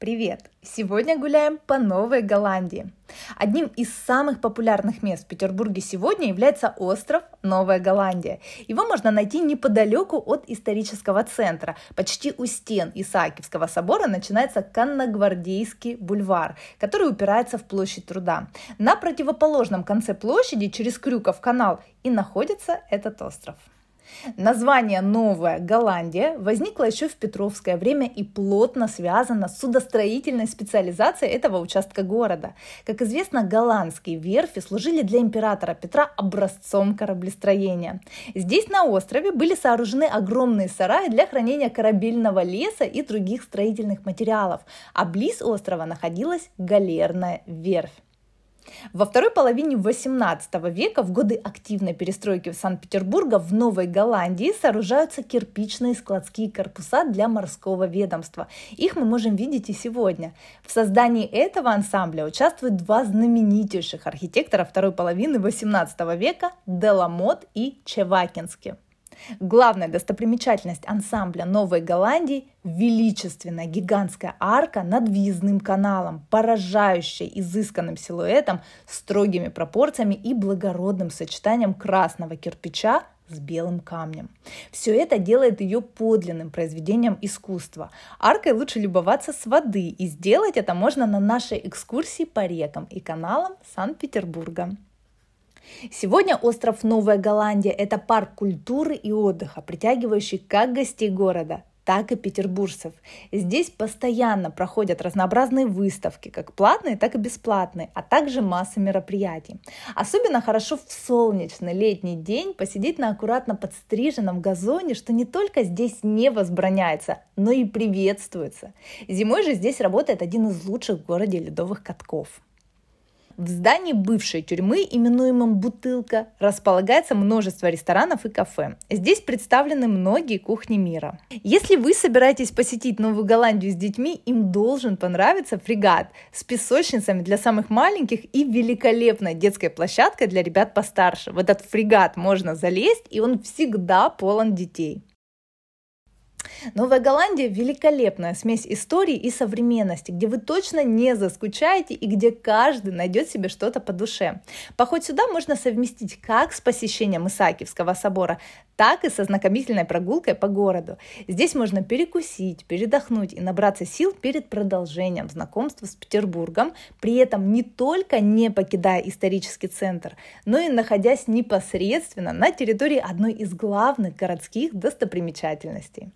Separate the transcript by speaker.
Speaker 1: Привет! Сегодня гуляем по Новой Голландии. Одним из самых популярных мест в Петербурге сегодня является остров Новая Голландия. Его можно найти неподалеку от исторического центра. Почти у стен Исаакиевского собора начинается Канногвардейский бульвар, который упирается в площадь труда. На противоположном конце площади через Крюков канал и находится этот остров. Название «Новая Голландия» возникло еще в Петровское время и плотно связано с судостроительной специализацией этого участка города. Как известно, голландские верфи служили для императора Петра образцом кораблестроения. Здесь на острове были сооружены огромные сараи для хранения корабельного леса и других строительных материалов, а близ острова находилась галерная верфь. Во второй половине XVIII века, в годы активной перестройки в Санкт-Петербурга, в Новой Голландии сооружаются кирпичные складские корпуса для морского ведомства. Их мы можем видеть и сегодня. В создании этого ансамбля участвуют два знаменитейших архитектора второй половины XVIII века – Деламот и Чевакинский. Главная достопримечательность ансамбля Новой Голландии – величественная гигантская арка над въездным каналом, поражающая изысканным силуэтом, строгими пропорциями и благородным сочетанием красного кирпича с белым камнем. Все это делает ее подлинным произведением искусства. Аркой лучше любоваться с воды, и сделать это можно на нашей экскурсии по рекам и каналам Санкт-Петербурга. Сегодня остров Новая Голландия – это парк культуры и отдыха, притягивающий как гостей города, так и петербуржцев. Здесь постоянно проходят разнообразные выставки, как платные, так и бесплатные, а также масса мероприятий. Особенно хорошо в солнечный летний день посидеть на аккуратно подстриженном газоне, что не только здесь не возбраняется, но и приветствуется. Зимой же здесь работает один из лучших в городе ледовых катков. В здании бывшей тюрьмы, именуемом «Бутылка», располагается множество ресторанов и кафе. Здесь представлены многие кухни мира. Если вы собираетесь посетить Новую Голландию с детьми, им должен понравиться фрегат с песочницами для самых маленьких и великолепной детской площадкой для ребят постарше. В этот фрегат можно залезть, и он всегда полон детей. Новая Голландия – великолепная смесь истории и современности, где вы точно не заскучаете и где каждый найдет себе что-то по душе. Поход сюда можно совместить как с посещением Исаакиевского собора, так и со знакомительной прогулкой по городу. Здесь можно перекусить, передохнуть и набраться сил перед продолжением знакомства с Петербургом, при этом не только не покидая исторический центр, но и находясь непосредственно на территории одной из главных городских достопримечательностей.